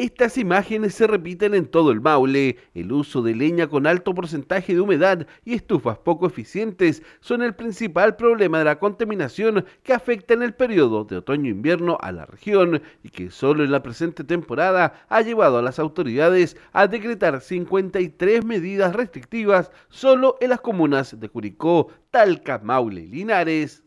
Estas imágenes se repiten en todo el Maule. El uso de leña con alto porcentaje de humedad y estufas poco eficientes son el principal problema de la contaminación que afecta en el periodo de otoño-invierno a la región y que solo en la presente temporada ha llevado a las autoridades a decretar 53 medidas restrictivas solo en las comunas de Curicó, Talca, Maule y Linares.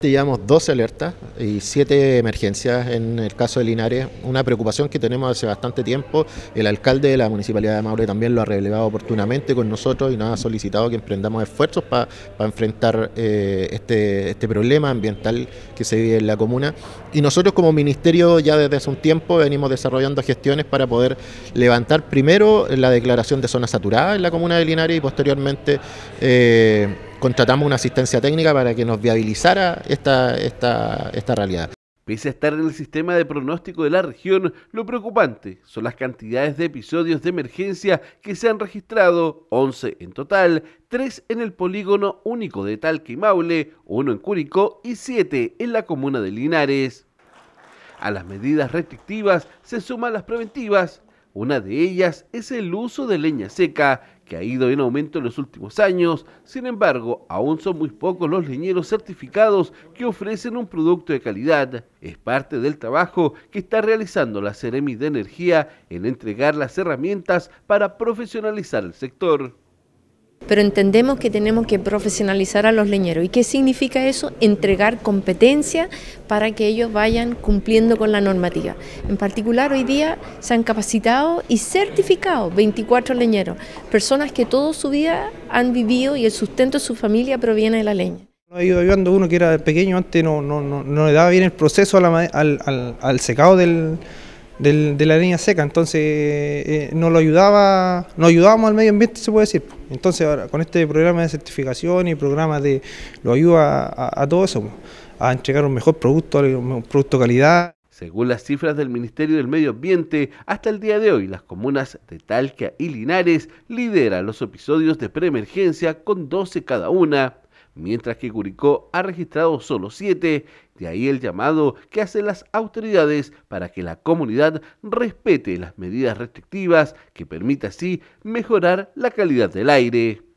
Llevamos 12 alertas y 7 emergencias en el caso de Linares, una preocupación que tenemos hace bastante tiempo. El alcalde de la Municipalidad de Maule también lo ha relevado oportunamente con nosotros y nos ha solicitado que emprendamos esfuerzos para enfrentar eh, este, este, problema ambiental que se vive en la comuna. Y nosotros como ministerio ya desde hace un tiempo venimos desarrollando gestiones para poder levantar primero la declaración de zona saturada en la comuna de Linares y posteriormente... Eh, contratamos una asistencia técnica para que nos viabilizara esta, esta, esta realidad. Pese a estar en el sistema de pronóstico de la región, lo preocupante son las cantidades de episodios de emergencia que se han registrado, 11 en total, 3 en el polígono único de Talca y Maule, 1 en Curicó y 7 en la comuna de Linares. A las medidas restrictivas se suman las preventivas una de ellas es el uso de leña seca, que ha ido en aumento en los últimos años. Sin embargo, aún son muy pocos los leñeros certificados que ofrecen un producto de calidad. Es parte del trabajo que está realizando la Ceremi de Energía en entregar las herramientas para profesionalizar el sector pero entendemos que tenemos que profesionalizar a los leñeros. ¿Y qué significa eso? Entregar competencia para que ellos vayan cumpliendo con la normativa. En particular, hoy día se han capacitado y certificado 24 leñeros, personas que toda su vida han vivido y el sustento de su familia proviene de la leña. ido ayudando uno que era pequeño, antes no, no, no, le daba bien el proceso al secado del del, de la línea seca, entonces eh, no lo ayudaba, no ayudábamos al medio ambiente, se puede decir. Entonces ahora con este programa de certificación y programa de lo ayuda a, a todo eso, a entregar un mejor producto, un producto de calidad. Según las cifras del Ministerio del Medio Ambiente, hasta el día de hoy las comunas de Talca y Linares lideran los episodios de preemergencia con 12 cada una mientras que Curicó ha registrado solo siete. De ahí el llamado que hacen las autoridades para que la comunidad respete las medidas restrictivas que permita así mejorar la calidad del aire.